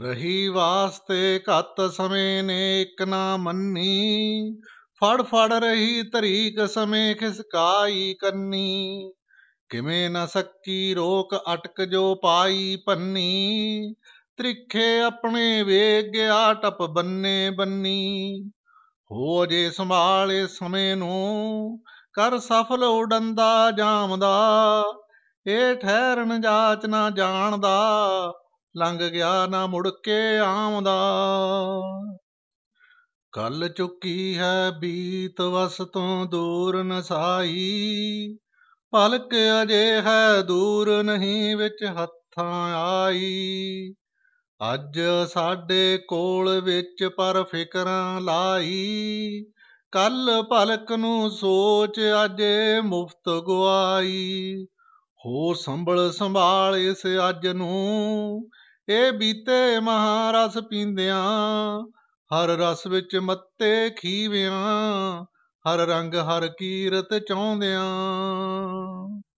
ਰਹੀ ਵਾਸਤੇ ਘੱਤ ਸਮੇਂ ਨੇ ਇੱਕ ਨਾ ਮੰਨੀ ਫੜ ਫੜ ਰਹੀ ਤਰੀਕ ਸਮੇਂ ਖਿਸਕਾਈ ਕੰਨੀ ਕਿਵੇਂ ਨਾ ਸੱਚੀ ਰੋਕ ਅਟਕ ਜੋ ਪਾਈ ਪੰਨੀ ਤ੍ਰਿਖੇ ਆਪਣੇ ਵੇਗ ਗਿਆ ਟਪ ਬੰਨੇ ਬੰਨੀ ਹੋ ਜੇ ਸੰਭਾਲੇ ਸਮੇਂ ਨੂੰ ਕਰ ਸਫਲ ਉਡੰਦਾ ਜਾਮਦਾ ਏ ਠਹਿਰਨ ਜਾਚ ਨਾ ਜਾਣਦਾ ਲੰਘ ਗਿਆ ਨਾ ਮੁੜ ਕੇ ਆਉਂਦਾ ਕੱਲ ਚੁੱਕੀ ਹੈ ਬੀਤ ਵਸ ਤੋਂ ਦੂਰ ਨਸਾਈ ਪਲਕ ਅਜੇ ਹੈ ਦੂਰ ਨਹੀਂ ਵਿੱਚ ਹੱਥਾਂ ਆਈ ਅੱਜ ਸਾਡੇ ਕੋਲ ਵਿੱਚ ਪਰ ਫਿਕਰਾਂ ਲਾਈ ਕੱਲ ਪਲਕ ਨੂੰ ਸੋਚ ਅਜੇ ਮੁਫਤ ਗਵਾਈ ਹੋ ਸੰਭਲ ਸੰਭਾਲ ਇਸ ਅੱਜ ਨੂੰ ਏ ਬੀਤੇ ਮਹਾਰਸ ਪੀਂਦਿਆਂ ਹਰ ਰਸ ਵਿੱਚ ਮੱਤੇ ਖੀਵਿਆਂ ਹਰ ਰੰਗ ਹਰ ਕੀਰਤ ਚਾਉਂਦਿਆਂ